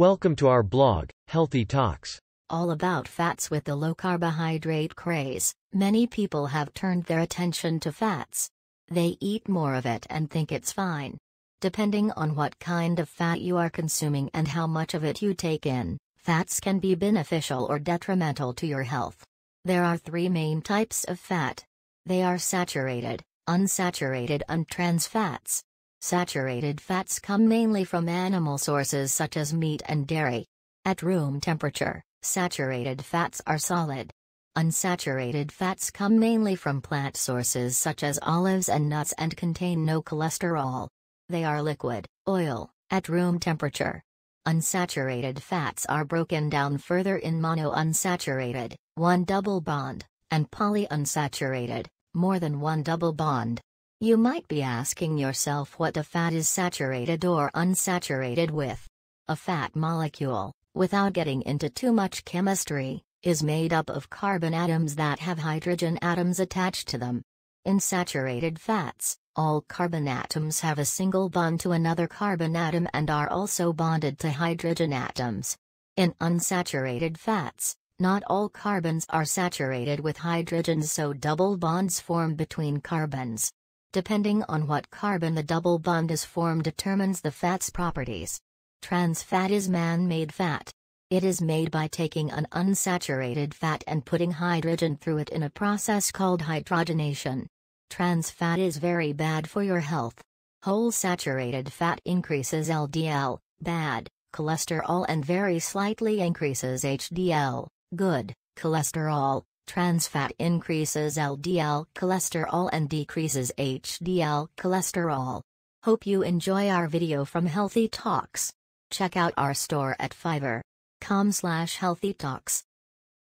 Welcome to our blog, Healthy Talks. All about fats with the low carbohydrate craze, many people have turned their attention to fats. They eat more of it and think it's fine. Depending on what kind of fat you are consuming and how much of it you take in, fats can be beneficial or detrimental to your health. There are three main types of fat. They are saturated, unsaturated and trans fats. Saturated fats come mainly from animal sources such as meat and dairy. At room temperature, saturated fats are solid. Unsaturated fats come mainly from plant sources such as olives and nuts and contain no cholesterol. They are liquid, oil, at room temperature. Unsaturated fats are broken down further in monounsaturated, one double bond, and polyunsaturated, more than one double bond. You might be asking yourself what a fat is saturated or unsaturated with. A fat molecule, without getting into too much chemistry, is made up of carbon atoms that have hydrogen atoms attached to them. In saturated fats, all carbon atoms have a single bond to another carbon atom and are also bonded to hydrogen atoms. In unsaturated fats, not all carbons are saturated with hydrogens so double bonds form between carbons. Depending on what carbon the double bond is formed determines the fat's properties. Trans fat is man-made fat. It is made by taking an unsaturated fat and putting hydrogen through it in a process called hydrogenation. Trans fat is very bad for your health. Whole saturated fat increases LDL, bad, cholesterol and very slightly increases HDL, good, cholesterol, Trans fat increases LDL cholesterol and decreases HDL cholesterol. Hope you enjoy our video from Healthy Talks. Check out our store at fiverr.com slash healthytalks.